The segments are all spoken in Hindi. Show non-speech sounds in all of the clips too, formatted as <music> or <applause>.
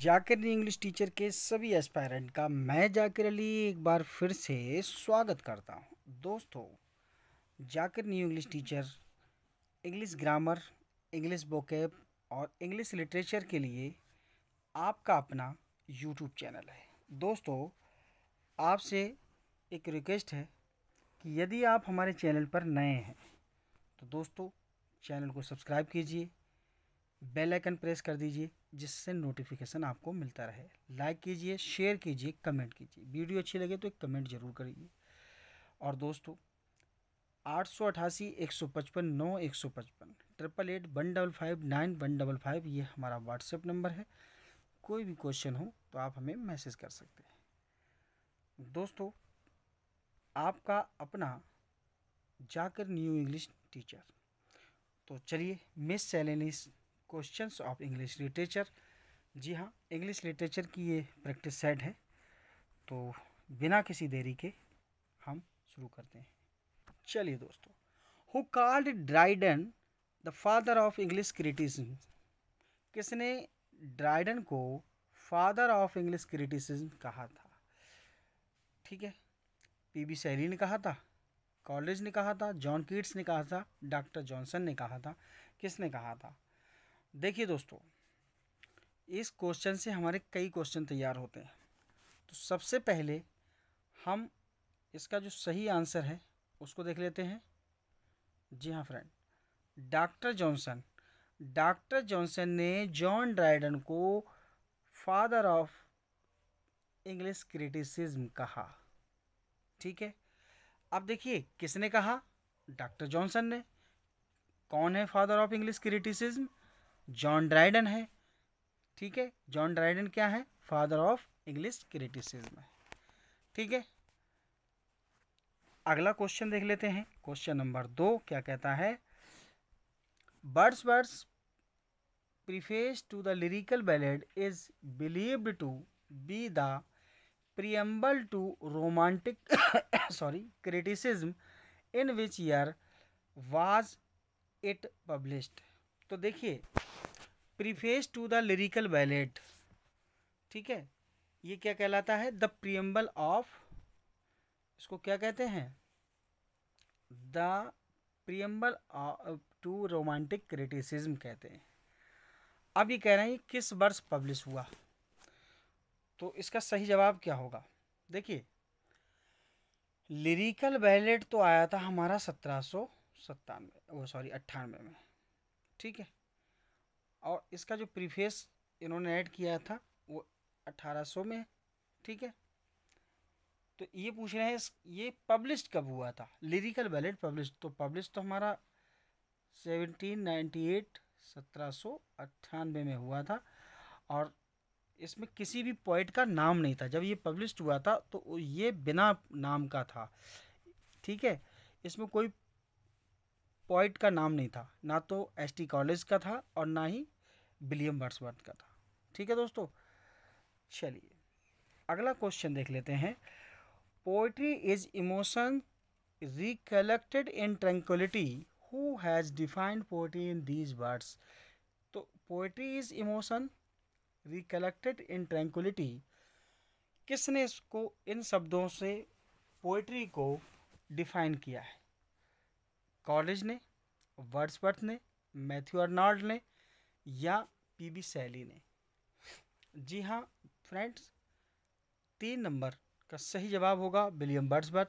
जाकिर इंग्लिश टीचर के सभी एस्पायरेंट का मैं जाकिर अली एक बार फिर से स्वागत करता हूं दोस्तों Zakir new English teacher English grammar English vocab और इंग्लिश लिटरेचर के लिए आपका अपना यूट्यूब चैनल है दोस्तों आपसे एक रिक्वेस्ट है कि यदि आप हमारे चैनल पर नए हैं तो दोस्तों चैनल को सब्सक्राइब कीजिए बेल आइकन प्रेस कर दीजिए जिससे नोटिफिकेशन आपको मिलता रहे लाइक कीजिए शेयर कीजिए कमेंट कीजिए वीडियो अच्छी लगे तो एक कमेंट ज़रूर करिए और दोस्तों आठ सौ अठासी एक सौ पचपन नौ एक सौ पचपन triple eight one double five nine one double five ये हमारा व्हाट्सएप नंबर है कोई भी क्वेश्चन हो तो आप हमें मैसेज कर सकते हैं दोस्तों आपका अपना जाकर न्यू इंग्लिश टीचर तो चलिए miscellaneous questions of English literature जी हाँ इंग्लिश लिटरेचर की ये प्रैक्टिस सेट है तो बिना किसी देरी के हम शुरू करते हैं चलिए दोस्तों who called Dryden the father of English criticism किसने ड्राइडन को फादर ऑफ इंग्लिश क्रिटिसिज्म कहा था ठीक है पी बी सैली ने कहा था कॉलेज ने कहा था जॉन कीट्स ने कहा था डॉक्टर जॉनसन ने कहा था किसने कहा था देखिए दोस्तों इस क्वेश्चन से हमारे कई क्वेश्चन तैयार होते हैं तो सबसे पहले हम इसका जो सही आंसर है उसको देख लेते हैं जी हाँ friend Doctor Johnson Doctor Johnson ने जॉन ड्राइडन को फादर ऑफ इंग्लिश क्रिटिसिज्म कहा ठीक है अब देखिए किसने कहा डॉक्टर जॉनसन ने कौन है father of English criticism John Dryden है ठीक है जॉन ड्राइडन क्या है फादर ऑफ इंग्लिश क्रिटिसिज्म है ठीक है अगला क्वेश्चन देख लेते हैं क्वेश्चन नंबर दो क्या कहता है Wordsworth's preface to the lyrical ballad is believed to be the preamble to romantic sorry criticism in which year was it published तो देखिए preface to the lyrical ballad ठीक है ये क्या कहलाता है द प्रियम्बल ऑफ इसको क्या कहते हैं the preamble to romantic criticism कहते हैं अब ये कह रहे हैं किस वर्ष पब्लिश हुआ तो इसका सही जवाब क्या होगा देखिए लिरिकल बैलेट तो आया था हमारा सत्रह सौ सत्तानवे वो सॉरी अट्ठानवे में ठीक है और इसका जो प्रीफेस इन्होंने ऐड किया था वो 1800 में ठीक है तो ये पूछ रहे हैं ये पब्लिश कब हुआ था लिरिकल बैलेट पब्लिश तो पब्लिश तो हमारा सेवनटीन नाइन्टी एट सत्रह सौ अट्ठानबे में हुआ था और इसमें किसी भी पोइट का नाम नहीं था जब ये पब्लिश हुआ था तो ये बिना नाम का था ठीक है इसमें कोई पोइट का नाम नहीं था ना तो एसटी कॉलेज का था और ना ही विलियम वर्थ का था ठीक है दोस्तों चलिए अगला क्वेश्चन देख लेते हैं poetry is emotion recollected in tranquillity who has defined poetry in these words तो poetry is emotion recollected in tranquillity किसने इसको इन शब्दों से पोइट्री को डिफाइन किया है कॉलेज ने वर्ड्सवर्थ ने मैथ्यू अर्नाल्ड ने या पीबी सैली ने जी हाँ फ्रेंड्स तीन नंबर का सही जवाब होगा William Wordsworth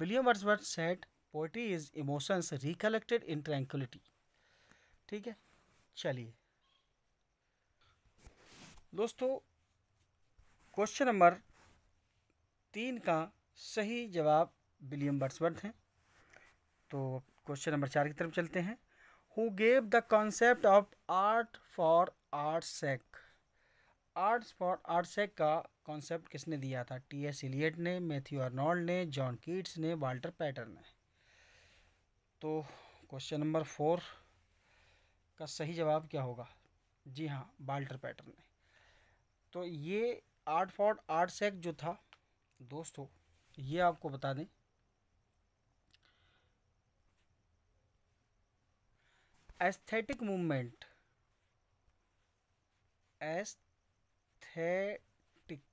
William Wordsworth said poetry is emotions recollected in tranquillity ठीक है चलिए दोस्तों क्वेश्चन नंबर तीन का सही जवाब विलियम बर्ड्सबर्थ हैं तो क्वेश्चन नंबर चार की तरफ चलते हैं who gave the concept of art for art sake art for art sake का कॉन्सेप्ट किसने दिया था टी एस इलियट ने मैथ्यू अर्नॉल्ड ने जॉन कीट्स ने वाल्टर पैटर्न ने तो क्वेश्चन नंबर फोर का सही जवाब क्या होगा जी हाँ वाल्टर पैटर्न ने तो ये आर्ट फॉर आर्ट सेक जो था दोस्तों ये आपको बता दें एस्थेटिक मूवमेंट एस्थेटिक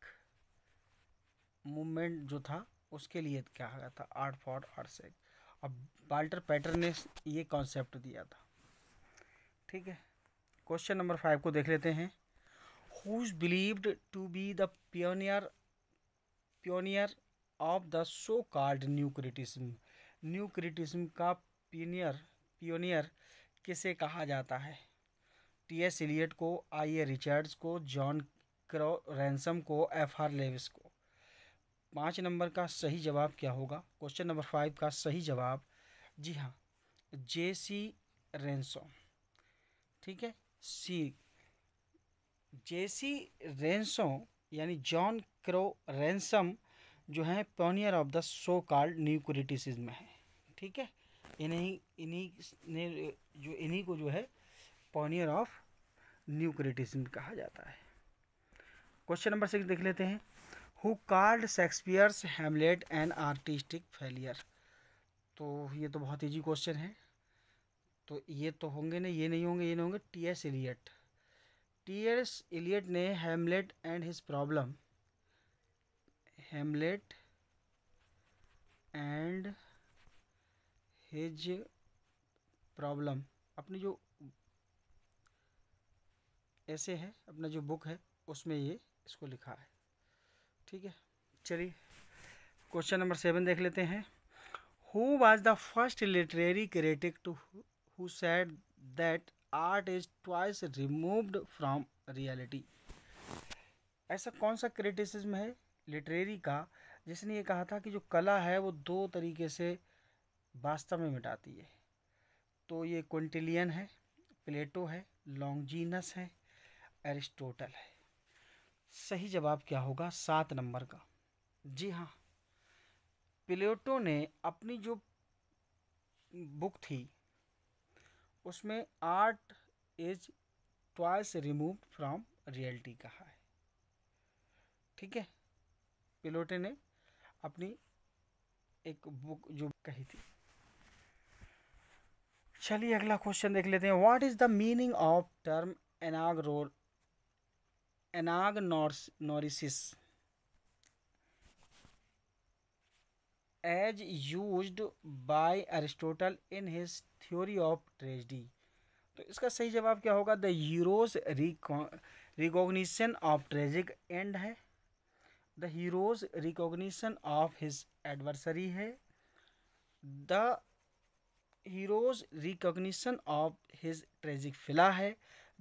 मूवमेंट जो था उसके लिए क्या गया था आर्ट फॉर आर्ट से अब बाल्टर पैटर ने ये कॉन्सेप्ट दिया था ठीक है क्वेश्चन नंबर फाइव को देख लेते हैं who is believed to be the pioneer pioneer of the so called new criticism new criticism का पियोनियर पियोनियर किसे कहा जाता है टी एस एलियट को आई ए रिचर्ड्स को जॉन क्रो रैनसम को एफ आर लेविस को पाँच नंबर का सही जवाब क्या होगा क्वेश्चन नंबर फाइव का सही जवाब जी हाँ जे सी रेंसो ठीक है सी जे सी रेंसो यानी जॉन क्रो रेंसम जो है pioneer of the so called new criticism है ठीक है इन्हीं इन्हीं ने जो इन्हीं को जो है पॉनियर ऑफ न्यू क्रिटिसिज्म कहा जाता है क्वेश्चन नंबर सिक्स देख लेते हैं who called Shakespeare's Hamlet an artistic failure तो ये तो बहुत ईजी क्वेश्चन है तो ये तो होंगे ना ये नहीं होंगे ये नहीं होंगे T S Eliot T S Eliot ने Hamlet and his problem Hamlet and his problem अपनी जो ऐसे है अपना जो बुक है उसमें ये इसको लिखा है ठीक है चलिए क्वेश्चन नंबर सेवन देख लेते हैं who was the first literary critic to who said that art is twice removed from reality ऐसा कौन सा क्रिटिसिज्म है लिटरेरी का जिसने ये कहा था कि जो कला है वो दो तरीके से वास्तव में मिटाती है तो ये क्विंटिलियन है प्लेटो है लॉन्गजीनस है एरिस्टोटल है सही जवाब क्या होगा सात नंबर का जी हाँ प्लेटो ने अपनी जो बुक थी उसमें art is twice remove from reality कहा है ठीक है प्लेटो ने अपनी एक बुक जो कही थी चलिए अगला क्वेश्चन देख लेते हैं what is the meaning of term एनाग रोल anagnorisis as used by Aristotle in his theory of tragedy तो इसका सही जवाब क्या होगा the hero's recognition of tragic end है the hero's recognition of his adversary है the hero's recognition of his tragic flaw है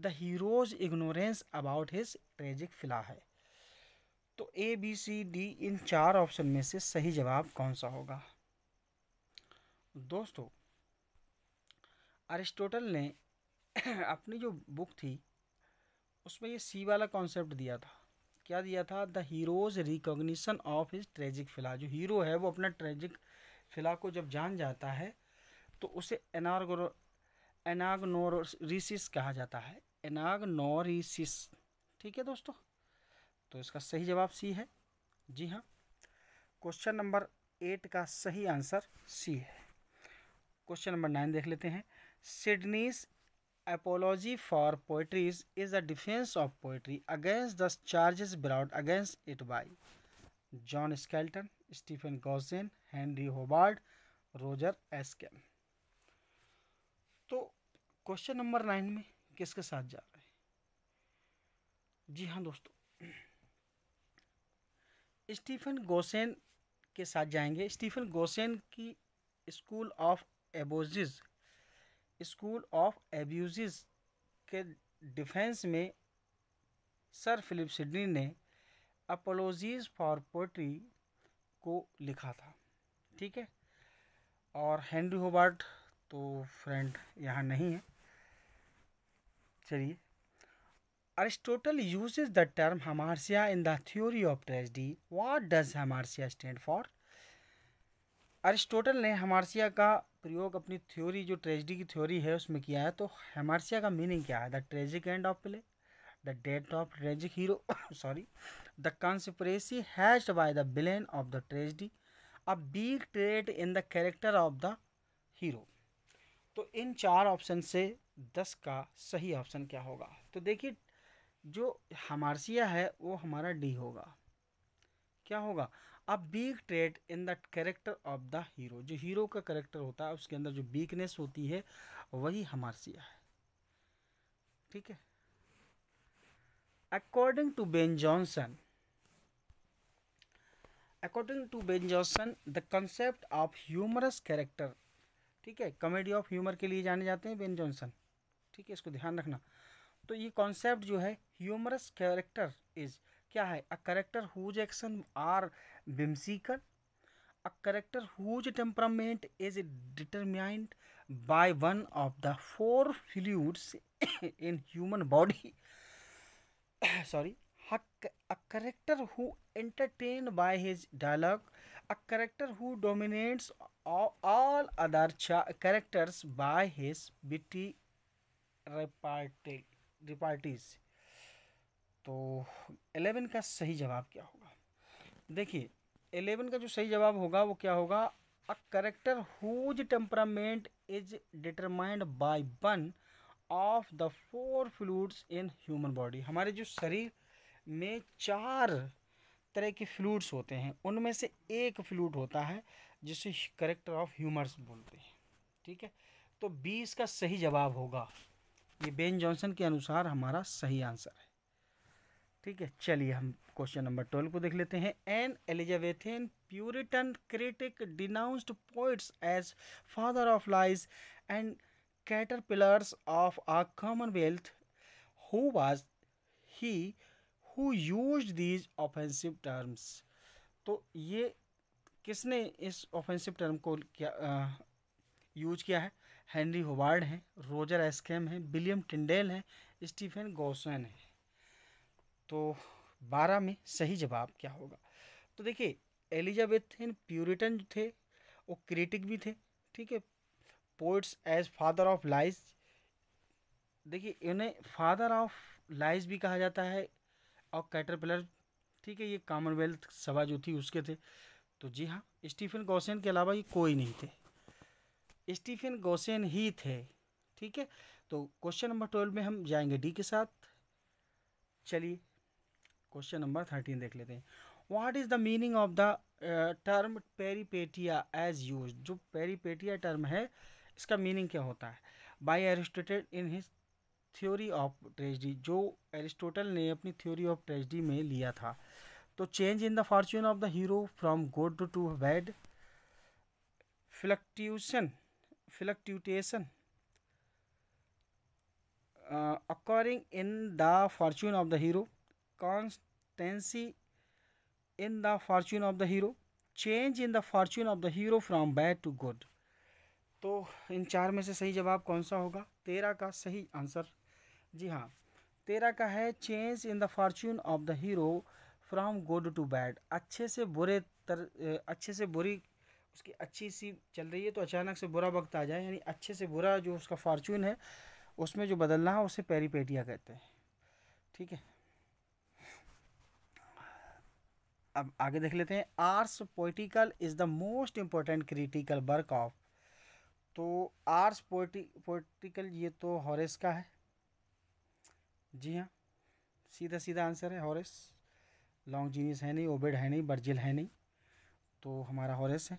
the hero's ignorance about his tragic flaw है तो ए बी सी डी इन चार ऑप्शन में से सही जवाब कौन सा होगा दोस्तों अरिस्टोटल ने <coughs> अपनी जो बुक थी उसमें ये सी वाला कॉन्सेप्ट दिया था क्या दिया था the hero's recognition of his tragic flaw जो हीरो है वो अपना ट्रेजिक फिला को जब जान जाता है तो उसे एनागोर एनागनोरिस कहा जाता है एनागनोरिस ठीक है दोस्तों तो इसका सही जवाब सी है जी हाँ क्वेश्चन नंबर एट का सही आंसर सी है क्वेश्चन नंबर नाइन देख लेते हैं Sidney's apology for poetry's is a defence of poetry against the charges brought against it by John Skelton Stephen Gosson Henry Howard Roger Ascham तो क्वेश्चन नंबर नाइन में किसके साथ जा रहे हैं जी हाँ दोस्तों स्टीफन गोसेन के साथ जाएंगे स्टीफन गोसेन की school of abuses school of abuse के डिफेंस में सर फिलिप सिडनी ने अपोलोजीज फॉर पोट्री को लिखा था ठीक है और हेनरी होबर्ट तो फ्रेंड यहाँ नहीं है चलिए Aristotle use the term hamartia in the theory of tragedy what does hamartia stand for Aristotle ने हमारसिया का प्रयोग अपनी थ्योरी जो ट्रेजडी की थ्योरी है उसमें किया है तो हमारसिया का मीनिंग क्या है the tragic end of play the death of tragic hero sorry the conspiracy hatched by the villain of the tragedy a weak trait in the character of the hero तो इन चार ऑप्शन से दस का सही ऑप्शन क्या होगा तो देखिए जो हमारसिया है वो हमारा डी होगा क्या होगा a weak trait in the character of the hero जो हीरो का कैरेक्टर होता है उसके अंदर जो बीकनेस होती है वही हमारसिया है ठीक है according to Ben Jonson according to Ben Jonson the concept of humorous character ठीक है कॉमेडी ऑफ ह्यूमर के लिए जाने जाते हैं बेन जॉनसन ठीक है इसको ध्यान रखना तो ये कॉन्सेप्ट जो है ह्यूमरस कैरेक्टर इज क्या है a character whose action are whimsical a character whose temperament is determined by one of the four fluids in human body sorry a character who entertain by his dialogue a character who dominates all other characters by his witty repartees तो एलेवन का सही जवाब क्या होगा देखिए एलेवन का जो सही जवाब होगा वो क्या होगा a character whose temperament is determined by one of the four fluids in human body हमारे जो शरीर में चार तरह के फ्लूड्स होते हैं उनमें से एक फ्लूड होता है जिसे करेक्टर ऑफ ह्यूमर्स बोलते हैं ठीक है तो बी इसका सही जवाब होगा ये बेन जॉनसन के अनुसार हमारा सही आंसर है ठीक है चलिए हम क्वेश्चन नंबर ट्वेल्व को देख लेते हैं an Elizabethan Puritan critic denounced poets as father of lies and caterpillar of a commonwealth who was he who use these offensive terms तो ये किसने इस ऑफेंसिव टर्म को क्या यूज किया है हेनरी होवार्ड हैं रोजर एस्केम हैं विलियम टिंडेल हैं स्टीफन गोसन हैं तो बारह में सही जवाब क्या होगा तो देखिए एलिजाबेथिन इन प्यूरिटन थे वो क्रिटिक भी थे ठीक है poets as father of lies देखिए इन्हें फादर ऑफ लाइज भी कहा जाता है और कैटरपिलर ठीक है ये कॉमनवेल्थ सभा जो थी उसके थे तो जी हाँ स्टीफन गौसेन के अलावा ये कोई नहीं थे स्टीफन गौसेन ही थे ठीक है तो क्वेश्चन नंबर ट्वेल्व में हम जाएंगे डी के साथ चलिए क्वेश्चन नंबर थर्टीन देख लेते हैं what is the meaning of the term peripeteia as use जो पेरीपेटिया टर्म है इसका मीनिंग क्या होता है by Aristotle in his theory of tragedy जो एरिस्टोटल ने अपनी थ्योरी ऑफ ट्रेजिडी में लिया था तो change in the fortune of the hero from good to bad fluctuation fluctuation according in the fortune of the hero constancy in the fortune of the hero change in the fortune of the hero from bad to good तो इन चार में से सही जवाब कौन सा होगा तेरह का सही आंसर जी हाँ तेरह का है change in the fortune of the hero from good to bad अच्छे से बुरे तर अच्छे से बुरी उसकी अच्छी सी चल रही है तो अचानक से बुरा वक्त आ जाए यानी अच्छे से बुरा जो उसका फॉर्चून है उसमें जो बदलना है उसे पेरीपेटिया कहते हैं ठीक है अब आगे देख लेते हैं Ars Poetica is the most important critical work of तो आर्स पोटी पोइटिकल ये तो हॉरेस का है जी हाँ सीधा सीधा आंसर है हॉरेस लॉन्ग जीनिस है नहीं ओबेड है नहीं बर्जिल है नहीं तो हमारा हॉरेस है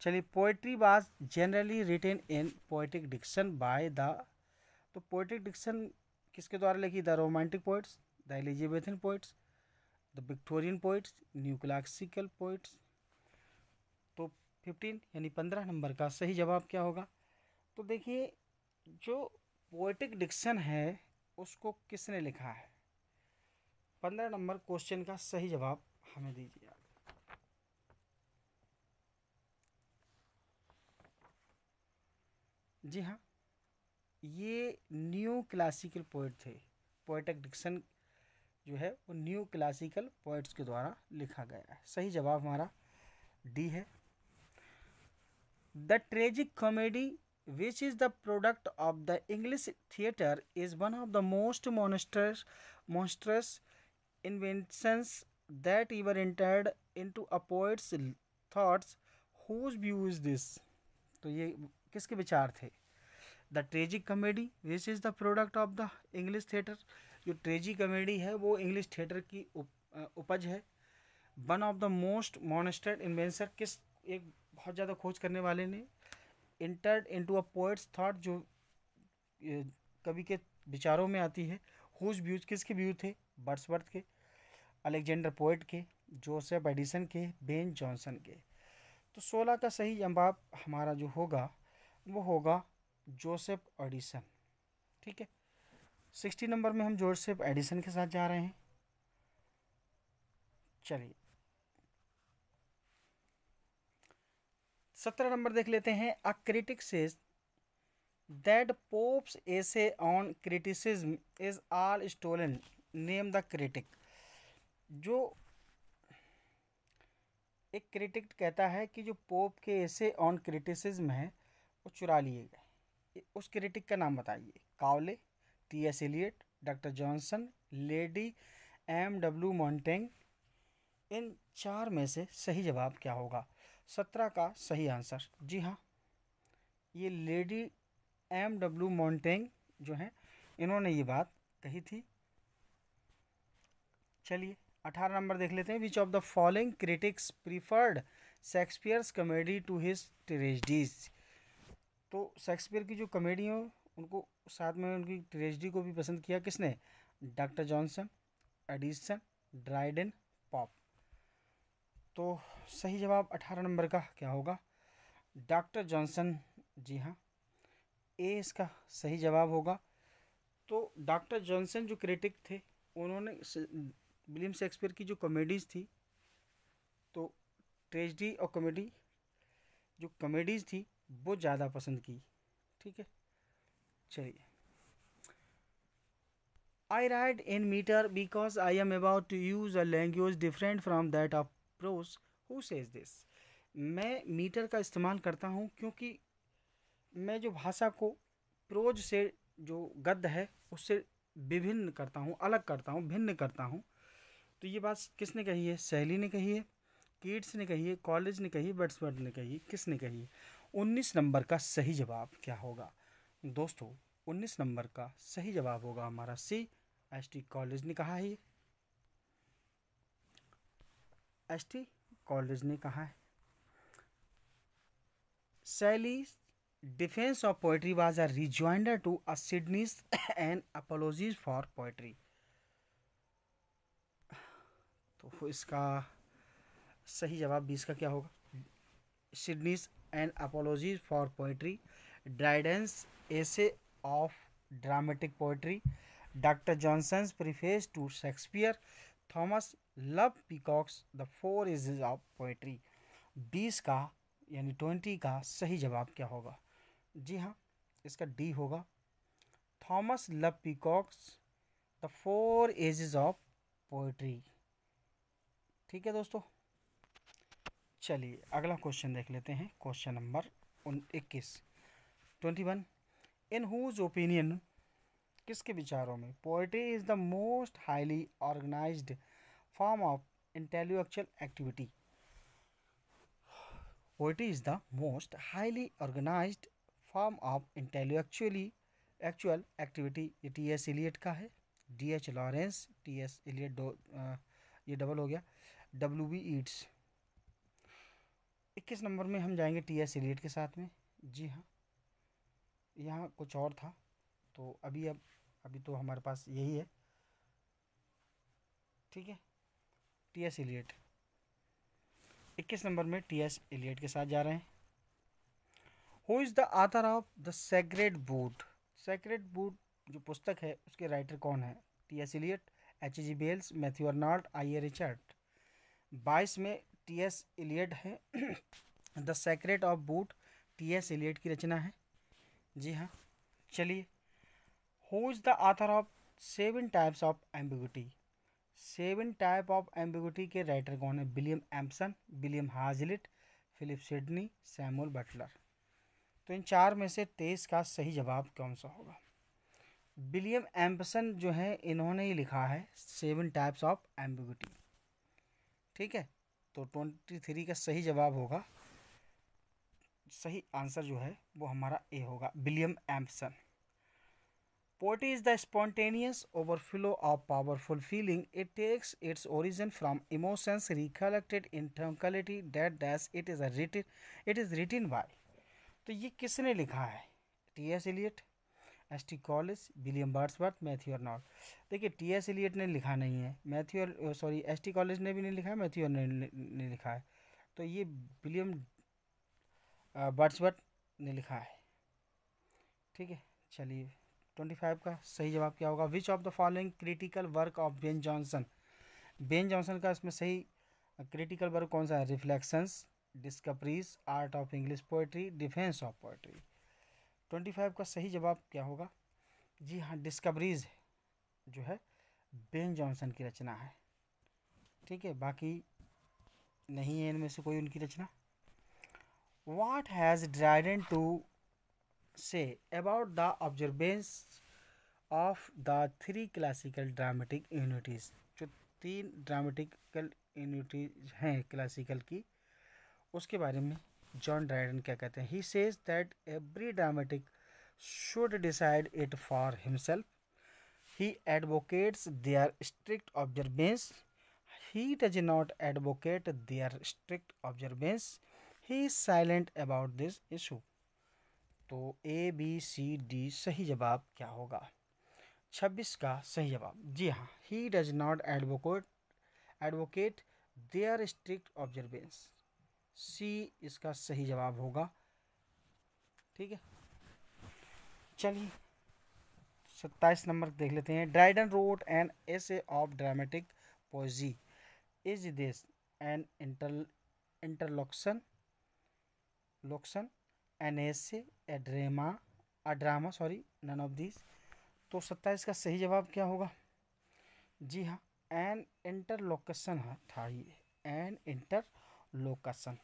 चलिए poetry was generally written in poetic diction by the तो पोइटिक डिक्शन किसके द्वारा लिखी the romantic poets the Elizabethan poets the Victorian poets neo classical poets fifteen यानी पंद्रह नंबर का सही जवाब क्या होगा तो देखिए जो पोइटिक डिक्शन है उसको किसने लिखा है पंद्रह नंबर क्वेश्चन का सही जवाब हमें दीजिए आप जी हाँ ये न्यू क्लासिकल पोइट थे पोइटिक डिक्शन जो है वो न्यू क्लासिकल पोइट्स के द्वारा लिखा गया है सही जवाब हमारा डी है The tragic comedy, which is the product of the English theatre, is one of the most monstrous, monstrous inventions that ever entered into a poet's thoughts. Whose view is this? तो ये किसके विचार थे the tragic comedy which is the product of the English theatre जो ट्रेजिक कॉमेडी है वो इंग्लिश थिएटर की उप, उपज है one of the most monstrous inventions किस एक बहुत ज़्यादा खोज करने वाले ने entered to a poet's thought जो कवि के विचारों में आती है हुज व्यूज किसके व्यू थे बर्ड्सवर्थ के अलेक्जेंडर पोइट के जोसेफ एडिसन के बेन जॉनसन के तो सोलह का सही जवाब हमारा जो होगा वो होगा जोसेफ एडिसन ठीक है सिक्सटी नंबर में हम जोसेफ एडिसन के साथ जा रहे हैं चलिए सत्रह नंबर देख लेते हैं a critic says that Pope's essay on criticism is all stolen name the critic जो एक क्रिटिक कहता है कि जो पोप के एसे ऑन क्रिटिसिज्म है वो चुरा लिए गए उस क्रिटिक का नाम बताइए Cowley T S Eliot Doctor Johnson Lady M W Montagu इन चार में से सही जवाब क्या होगा सत्रह का सही आंसर जी हाँ ये लेडी एम डब्ल्यू मॉन्टेंग जो हैं इन्होंने ये बात कही थी चलिए अठारह नंबर देख लेते हैं which of the following critics preferred Shakespeare's comedy to his tragedies तो शेक्सपियर की जो कॉमेडी हो उनको साथ में उनकी ट्रेजडी को भी पसंद किया किसने डॉक्टर जॉनसन एडिसन ड्राइडन तो सही जवाब अठारह नंबर का क्या होगा डॉक्टर जॉनसन जी हाँ ए इसका सही जवाब होगा तो डॉक्टर जॉनसन जो क्रिटिक थे उन्होंने विलियम शेक्सपियर की जो कॉमेडीज़ थी तो ट्रेजडी और कॉमेडी जो कॉमेडीज़ थी वो ज़्यादा पसंद की ठीक है चलिए I write in metre because I am about to use a language different from that of prose who says this मैं मीटर का इस्तेमाल करता हूँ क्योंकि मैं जो भाषा को प्रोज से जो गद्य है उससे विभिन्न करता हूँ अलग करता हूँ भिन्न करता हूँ तो ये बात किसने कही है सहेली ने कही है किड्स ने कही है कॉलेज ने कही बर्ड्सवर्ड ने कही किसने कही है उन्नीस नंबर का सही जवाब क्या होगा दोस्तों उन्नीस नंबर का सही जवाब होगा हमारा सी एस टी कॉलेज ने कहा है एसटी कॉलेज ने कहा है Shelley defence of poetry was a rejoinder to a Sidney's an apologies for poetry तो इसका सही जवाब भी इसका क्या होगा Sidney's an apologies for poetry Dryden's essay of dramatic poetry Doctor Johnson's preface to Shakespeare Thomas Love Peacock's the four ages of poetry बीस का यानी ट्वेंटी का सही जवाब क्या होगा जी हाँ इसका डी होगा Thomas Love Peacock's the four ages of poetry ठीक है दोस्तों चलिए अगला क्वेश्चन देख लेते हैं क्वेश्चन नंबर इक्कीस twenty one in whose opinion किसके विचारों में poetry is the most highly organised form of intellectual activity Poetry is the most highly organise form of intellectually actual activity ये टी एस एलियट का है D H Lawrence T S Eliot ये डबल हो गया डब्ल्यू बी ईट्स इक्कीस नंबर में हम जाएंगे टी एस एलियट के साथ में जी हाँ यहाँ कुछ और था तो अभी अब अभी तो हमारे पास यही है ठीक है टी एस एलियट इक्कीस नंबर में टी एस एलियट के साथ जा रहे हैं who is the author of the sacred wood sacred wood जो पुस्तक है उसके राइटर कौन है T S Eliot H G Wells Matthew Arnold I A Richard बाईस में टी एस एलियट है the sacred of wood T S Eliot की रचना है जी हाँ चलिए who is the author of seven types of ambiguity seven type of ambiguity के राइटर कौन है William Empson William Hazlitt Philip Sidney Samuel Butler तो इन चार में से तेईस का सही जवाब कौन सा होगा विलियम एम्पसन जो है इन्होंने ही लिखा है सेवन टाइप्स ऑफ एम्बिगुटी ठीक है तो ट्वेंटी थ्री का सही जवाब होगा सही आंसर जो है वो हमारा ए होगा William Empson Poetry is the spontaneous overflow of powerful feeling. It takes its origin from emotions recollected in tranquility that dash it is a written it is written by. तो ये किसने लिखा है T S Eliot S T Coleridge William Wordsworth Matthew Arnold देखिए टी एस एलियट ने लिखा नहीं है Matthew sorry S T Coleridge ने भी नहीं लिखा है मैथ्यू ने, ने लिखा है तो ये विलियम बर्ट्सवर्थ ने लिखा है ठीक है चलिए ट्वेंटी फाइव का सही जवाब क्या होगा which of the following critical work of Ben Jonson Ben Jonson का इसमें सही क्रिटिकल वर्क कौन सा है reflections discoveries art of English poetry defence of poetry twenty five का सही जवाब क्या होगा जी हाँ डिस्कवरीज जो है बेन जॉनसन की रचना है ठीक है बाकी नहीं है इनमें से कोई उनकी रचना what has Dryden to say about the observance of the three classical dramatic unities जो तीन ड्रामेटिकल यूनिटीज हैं क्लासिकल की उसके बारे में जॉन ड्राइडन क्या कहते हैं he says that every dramatic should decide it for himself he advocates their strict observance he does not advocate their strict observance he is silent about this issue तो ए बी सी डी सही जवाब क्या होगा छब्बीस का सही जवाब जी हाँ he does not advocate advocate their strict observance C इसका सही जवाब होगा ठीक है चलिए सत्ताईस नंबर देख लेते हैं Dryden wrote an essay of dramatic poesy is this an inter interlocution locution an essay a drama a drama sorry none of this तो सत्ताईस का सही जवाब क्या होगा जी हाँ एन इंटरलोकेशन हाँ, था ये एन इंटरलोकेशन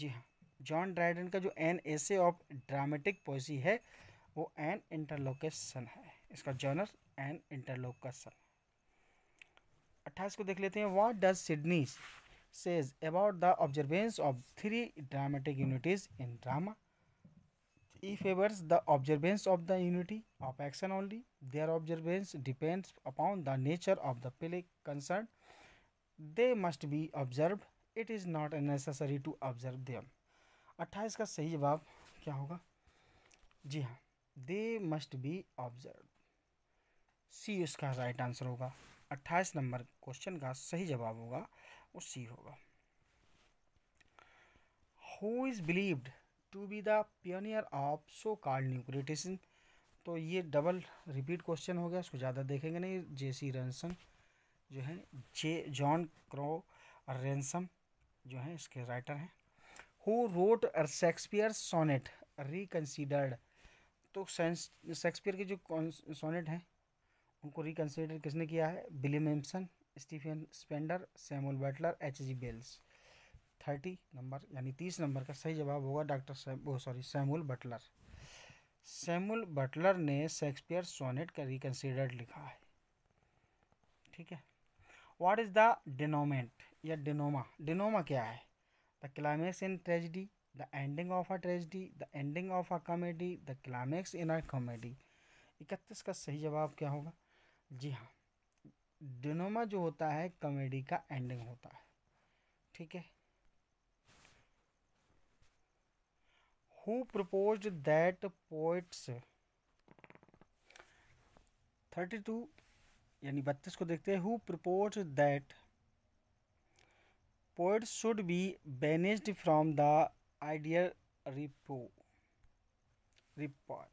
जी हाँ जॉन ड्राइडन का जो an essay of dramatic poesy है वो एन इंटरलोकेशन है इसका जॉनर एन इंटरलोकेशन अट्ठाईस को देख लेते हैं what does Sidney's says about the observance of three dramatic unities in drama. He favors the observance of the unity of action only. Their observance depends upon the nature of the play concerned. They must be observed. It is not necessary to observe them. 28 का सही जवाब क्या होगा जी हाँ they must be observe C उसका राइट आंसर होगा 28 नंबर क्वेश्चन का सही जवाब होगा वो सी होगा who is believed to be the of so called न्यूक्लियटेशन तो ये डबल रिपीट क्वेश्चन हो गया इसको ज़्यादा देखेंगे नहीं जे सी रेंसम जो है जे जॉन क्रो रेंसम जो है इसके राइटर हैं who wrote Shakespeare sonnets reconsidered तो शेक्सपियर के जो सोनेट हैं उनको रिकन्सिडर किसने किया है William Empson Stephen Spender Samuel Butler H G Wells thirty number यानी तीस नंबर का सही जवाब होगा doctor sorry Samuel Butler Samuel Butler ने शेक्सपियर सोनेट का रिकन्सिडर्ड लिखा है ठीक है व्हाट इज़ द डिनोमेंट या डिनोमा डिनोमा क्या है the climax in tragedy the ending of a tragedy the ending of a comedy the climax in a comedy इकतीस का सही जवाब क्या होगा जी हाँ डिनोमा जो होता है कॉमेडी का एंडिंग होता है ठीक है who propose that poets thirty two यानी बत्तीस को देखते हैं who propose that poets should be banished from the ideal republic republic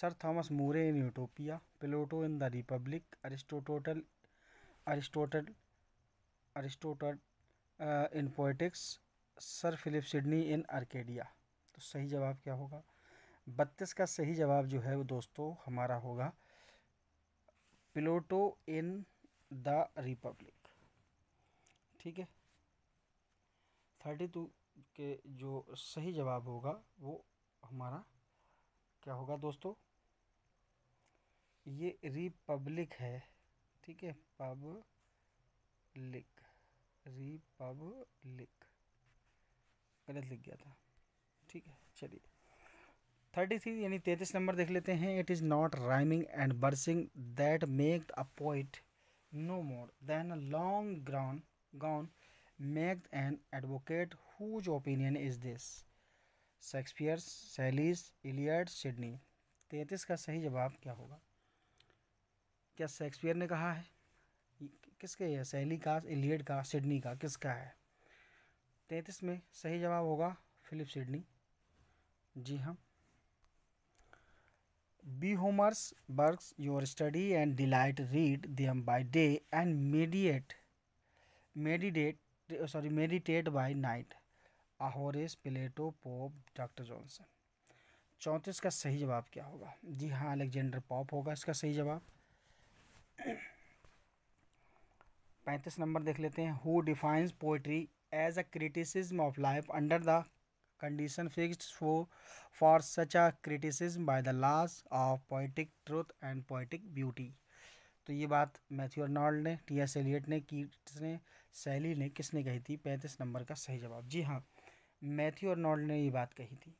sir Thomas More in Utopia Plato in the Republic Aristotle Aristotle Aristotle in poetics sir Philip Sidney in Arcadia तो सही जवाब क्या होगा बत्तीस का सही जवाब जो है वो दोस्तों हमारा होगा प्लूटो इन द रिपब्लिक ठीक है थर्टी टू के जो सही जवाब होगा वो हमारा क्या होगा दोस्तों ये रिपब्लिक है ठीक है रिपब लिक गलत लिख गया था ठीक है चलिए थर्टी थ्री यानी तैंतीस नंबर देख लेते हैं it is not rhyming and versing that make a poet no more than a long ground gown make an advocate whose opinion is this Shakespeare Shelley's Iliad Sidney तैंतीस का सही जवाब क्या होगा क्या शेक्सपियर ने कहा है किसके है शैली का इलियड का सिडनी का किसका है तैंतीस में सही जवाब होगा फिलिप सिडनी जी हाँ B Homer's works your study and delight read them by day and meditate meditate sorry meditate by night Horace Plato Pope Doctor Johnson चौंतीस का सही जवाब क्या होगा जी हाँ अलेक्जेंडर पॉप होगा इसका सही जवाब पैंतीस नंबर देख लेते हैं who defines poetry as a criticism of life under the condition fixed for for such a criticism by the laws of poetic truth and poetic beauty तो ये बात मैथ्यू अर्नॉल्ड ने टी एस एलियट ने ने सैली ने किसने कही थी पैंतीस नंबर का सही जवाब जी हाँ मैथ्यू अर्नॉल्ड ने ये बात कही थी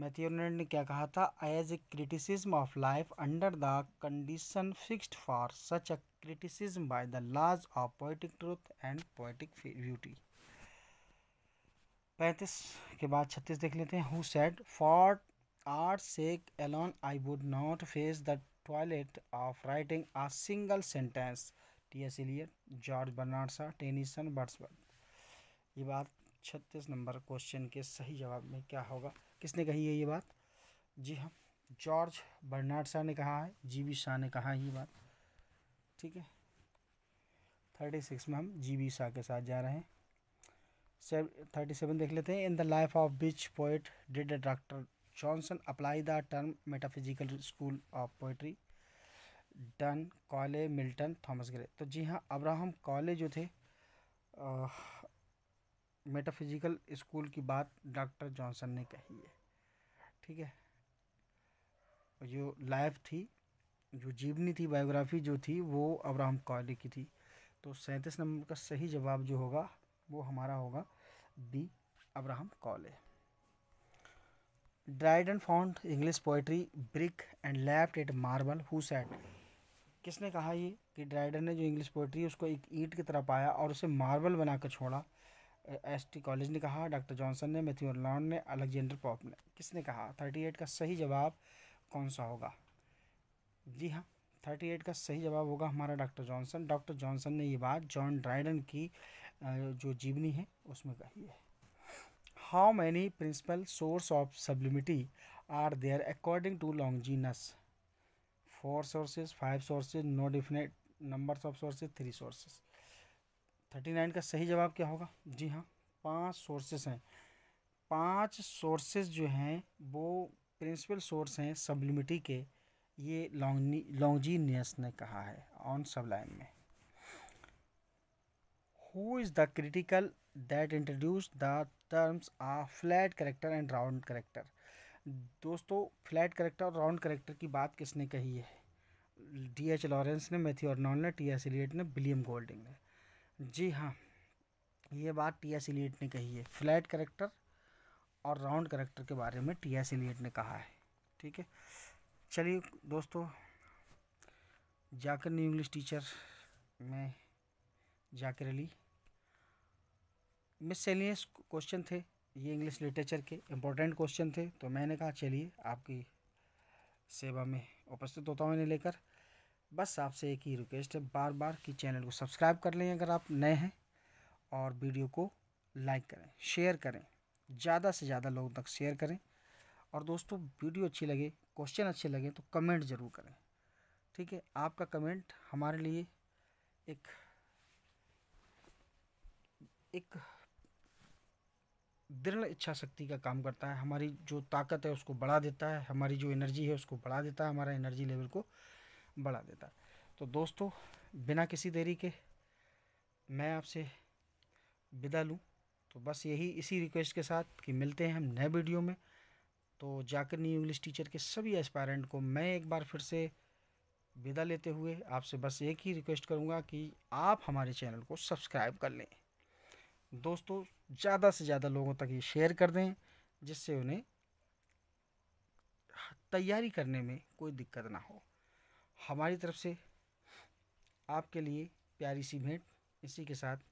मैथ्यू ने क्या कहा था as a criticism of life under the condition fixed for such a criticism by the laws of poetic truth and poetic beauty पैंतीस के बाद छत्तीस देख लेते हैं who said for art sake alone I would not face the toilet of writing a single sentence T S Eliot George Bernard Shaw Tennyson Wordsworth ये बात छत्तीस नंबर क्वेश्चन के सही जवाब में क्या होगा किसने कही है ये बात जी हाँ जॉर्ज बर्नार्ड शाह ने कहा है जी बी शाह ने कहा है ये बात ठीक है थर्टी सिक्स में हम जी बी शाह के साथ जा रहे हैं थर्टी सेवन देख लेते हैं in the life of which poet did Doctor Johnson apply the term metaphysical school of poetry Donne Cowley Milton Thomas Gray तो जी हाँ अब्राहम कॉले जो थे आ, मेटाफिजिकल स्कूल की बात डॉक्टर जॉनसन ने कही है ठीक है जो लाइफ थी जो जीवनी थी बायोग्राफी जो थी वो अब्राहम कॉले की थी तो सैंतीस नंबर का सही जवाब जो होगा वो हमारा होगा B Abraham Cowley Dryden found English poetry brick and left it marble who said किसने कहा ये कि ड्राइडन ने जो इंग्लिश पोइट्री उसको एक ईट की तरह पाया और उसे मार्बल बना कर छोड़ा एसटी कॉलेज ने कहा डॉक्टर जॉनसन ने मैथ्यू लॉन्ड ने अलेक्जेंडर पॉप ने किसने कहा थर्टी एट का सही जवाब कौन सा होगा जी हाँ थर्टी एट का सही जवाब होगा हमारा डॉक्टर जॉनसन डॉक्टर जॉनसन ने ये बात जॉन ड्राइडन की जो जीवनी है उसमें कही है how many principal source of sublimity are there according to Longinus four sources five sources no definite numbers of sources three sources thirty nine का सही जवाब क्या होगा जी हाँ पांच सोर्सेस हैं पांच सोर्सेस जो हैं वो प्रिंसिपल सोर्स हैं सबलिमिटी के ये लॉन्जीनियस ने कहा है ऑन सब लाइन में who is the critical that introduce the terms a flat character and round character दोस्तों फ्लैट करेक्टर और राउंड करेक्टर की बात किसने कही है डी एच लॉरेंस ने मैथ्यू नॉन ने टी एस एलियट ने विलियम गोल्डिंग ने जी हाँ ये बात टी एस एलियट ने कही है फ्लैट करेक्टर और राउंड करेक्टर के बारे में टी एस एलियट ने कहा है ठीक है चलिए दोस्तों जाकिर न्यू इंग्लिश टीचर में Zakir Ali miscellaneous question थे ये इंग्लिश लिटरेचर के इम्पोर्टेंट क्वेश्चन थे तो मैंने कहा चलिए आपकी सेवा में उपस्थित होता हूँ इन्हें लेकर बस आपसे एक ही रिक्वेस्ट है बार बार कि चैनल को सब्सक्राइब कर लें अगर आप नए हैं और वीडियो को लाइक करें शेयर करें ज़्यादा से ज़्यादा लोगों तक शेयर करें और दोस्तों वीडियो अच्छी लगे क्वेश्चन अच्छे लगे तो कमेंट ज़रूर करें ठीक है आपका कमेंट हमारे लिए एक एक दृढ़ इच्छा शक्ति का काम करता है हमारी जो ताकत है उसको बढ़ा देता है हमारी जो एनर्जी है उसको बढ़ा देता है हमारा एनर्जी लेवल को बढ़ा देता तो दोस्तों बिना किसी देरी के मैं आपसे विदा लूँ तो बस यही इसी रिक्वेस्ट के साथ कि मिलते हैं हम नए वीडियो में तो जाकर न्यू इंग्लिश टीचर के सभी एस्पायरेंट को मैं एक बार फिर से विदा लेते हुए आपसे बस एक ही रिक्वेस्ट करूँगा कि आप हमारे चैनल को सब्सक्राइब कर लें दोस्तों ज़्यादा से ज़्यादा लोगों तक ये शेयर कर दें जिससे उन्हें तैयारी करने में कोई दिक्कत ना हो हमारी तरफ से आपके लिए प्यारी सी भेंट इसी के साथ